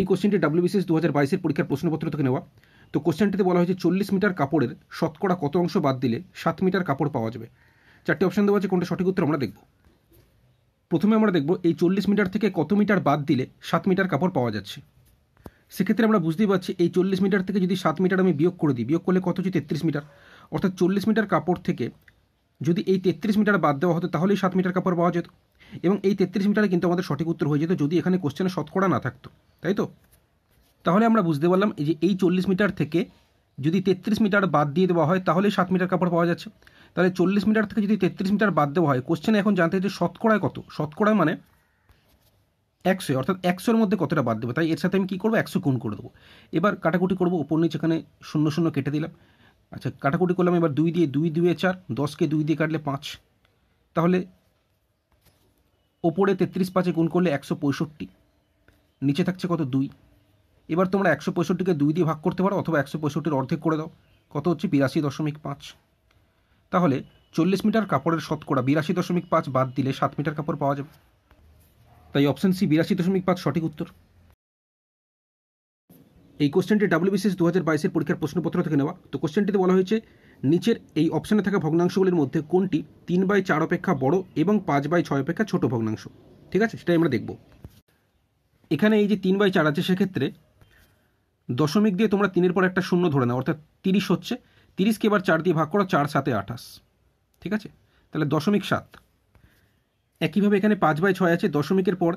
এই কোশ্চেনটি ডাব্লিউবিসিএস দু হাজার বাইশের পরীক্ষার প্রশ্নপত্র থেকে নেওয়া তো কোশ্চেনটিতে বলা হয়েছে চল্লিশ মিটার কাপড়ের শতকরা কত অংশ বাদ দিলে সাত মিটার কাপড় পাওয়া যাবে চারটি অপশান দেওয়া আছে কোনটা সঠিক উত্তর আমরা দেখব প্রথমে আমরা দেখব এই চল্লিশ মিটার থেকে কত মিটার বাদ দিলে সাত মিটার কাপড় পাওয়া যাচ্ছে সেক্ষেত্রে আমরা বুঝতেই পারছি এই চল্লিশ মিটার থেকে যদি সাত মিটার আমি বিয়োগ করে দিই বিয়োগ করলে কত হচ্ছে তেত্রিশ মিটার অর্থাৎ চল্লিশ মিটার কাপড় থেকে যদি এই তেত্রিশ মিটার বাদ দেওয়া হতো তাহলেই সাত মিটার কাপড় পাওয়া যেত এবং এই তেত্রিশ মিটারে কিন্তু আমাদের সঠিক উত্তর হয়ে যেত যদি এখানে কোশ্চেনে শতকরা না থাকতো তাই তো তাহলে আমরা বুঝতে পারলাম যে এই চল্লিশ মিটার থেকে যদি তেত্রিশ মিটার বাদ দিয়ে দেওয়া হয় তাহলে সাত মিটার কাপড় পাওয়া যাচ্ছে তাহলে চল্লিশ মিটার থেকে যদি তেত্রিশ মিটার বাদ দেওয়া হয় কোশ্চেনে এখন জানতে যে শতকড়ায় কত শতকড়ায় মানে একশো অর্থাৎ একশোর মধ্যে কতটা বাদ দেবে তাই এর সাথে আমি কী করবো একশো গুণ করে দেবো এবার কাটাকুটি করবো ওপর নিচে এখানে শূন্য শূন্য কেটে দিলাম আচ্ছা কাটাকুটি করলাম এবার দুই দিয়ে দুই দুয়ে চার দশকে দুই দিয়ে কাটলে পাঁচ তাহলে ওপরে তেত্রিশ পাঁচে গুণ করলে একশো পঁয়ষট্টি নিচে থাকছে কত দুই এবার তোমরা একশো পঁয়ষট্টিকে দুই দিয়ে ভাগ করতে পারো অথবা একশো পঁয়ষট্টির অর্ধেক করে দাও কত হচ্ছে বিরাশি দশমিক পাঁচ তাহলে চল্লিশ মিটার কাপড়ের শতকরা বিরাশি দশমিক পাঁচ বাদ দিলে সাত মিটার কাপড় পাওয়া যাবে তাই অপশন সি বিরাশি দশমিক পাঁচ সঠিক উত্তর এই কোশ্চেনটি ডাব্লিউবিসিএস দু হাজার বাইশের পরীক্ষার প্রশ্নপত্র থেকে নেওয়া তো কোশ্চেনটিতে বলা হয়েছে নিচের এই অপশানে থাকা ভগ্নাংশগুলির মধ্যে কোনটি তিন বাই চার অপেক্ষা বড় এবং পাঁচ বাই ছয় অপেক্ষা ছোট ভগ্নাংশ ঠিক আছে সেটাই আমরা দেখবো এখানে এই যে তিন বাই চার আছে সেক্ষেত্রে দশমিক দিয়ে তোমরা তিনের পর একটা শূন্য ধরে নাও অর্থাৎ তিরিশ হচ্ছে তিরিশকে এবার চার দিয়ে ভাগ করো চার সাথে আঠাশ ঠিক আছে তাহলে দশমিক সাত একইভাবে এখানে পাঁচ বাই ছয় আছে দশমিকের পর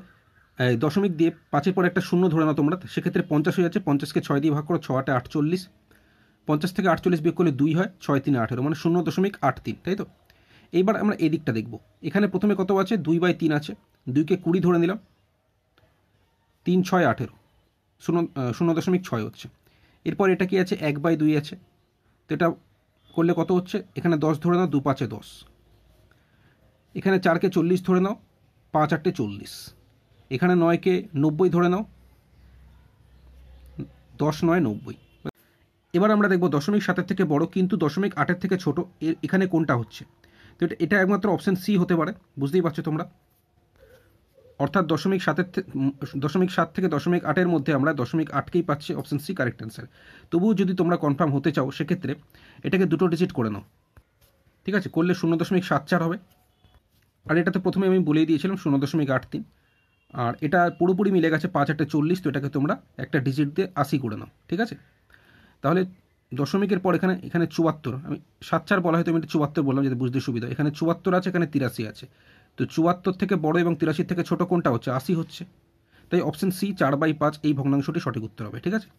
দশমিক দিয়ে পাঁচের পর একটা শূন্য ধরে নাও তোমরা সেক্ষেত্রে পঞ্চাশ হয়ে যাচ্ছে পঞ্চাশকে ছয় দিয়ে ভাগ করো ছ আটে আটচল্লিশ পঞ্চাশ থেকে আটচল্লিশ বিয়োগ করলে দুই হয় ছয় তিন আঠেরো মানে শূন্য দশমিক আট তিন তাই তো এইবার আমরা এদিকটা দেখব এখানে প্রথমে কত আছে দুই বাই তিন আছে দুইকে কুড়ি ধরে নিলাম তিন ছয় আঠেরো শূন্য শূন্য দশমিক ছয় হচ্ছে এরপর এটা কি আছে এক বাই দুই আছে তো এটা করলে কত হচ্ছে এখানে দশ ধরে নাও দু পাঁচে দশ এখানে চারকে চল্লিশ ধরে নাও পাঁচ আটে চল্লিশ এখানে নয়কে নব্বই ধরে নাও দশ নয় নব্বই এবার আমরা দেখব দশমিক সাতের থেকে বড় কিন্তু দশমিক আটের থেকে ছোট এখানে কোনটা হচ্ছে তো এটা একমাত্র অপশান সি হতে পারে বুঝতেই পারছো তোমরা অর্থাৎ দশমিক সাতের দশমিক সাত থেকে দশমিক আটের মধ্যে আমরা দশমিক আটকেই পাচ্ছি অপশান সি কারেক্ট অ্যান্সার তবুও যদি তোমরা কনফার্ম হতে চাও সেক্ষেত্রে এটাকে দুটো ডিজিট করে নাও ঠিক আছে করলে শূন্য দশমিক সাত চার হবে আর এটাতে প্রথমে আমি বলেই দিয়েছিলাম শূন্য দশমিক আট তিন আর এটা পুরোপুরি মিলে গেছে পাঁচ আটটা চল্লিশ তো এটাকে তোমরা একটা ডিজিট দিয়ে আশি করে নাও ঠিক আছে তাহলে দশমিকের পর এখানে এখানে চুয়াত্তর আমি সাত চার বলা হয়তো আমি এটা চুয়াত্তর বললাম যাতে বুঝতে সুবিধা এখানে চুয়াত্তর আছে এখানে তিরাশি আছে তো চুয়াত্তর থেকে বড় এবং তিরাশির থেকে ছোট কোনটা হচ্ছে আশি হচ্ছে তাই অপশন সি চার বাই পাঁচ এই ভগ্নাংশটি সঠিক উত্তর হবে ঠিক আছে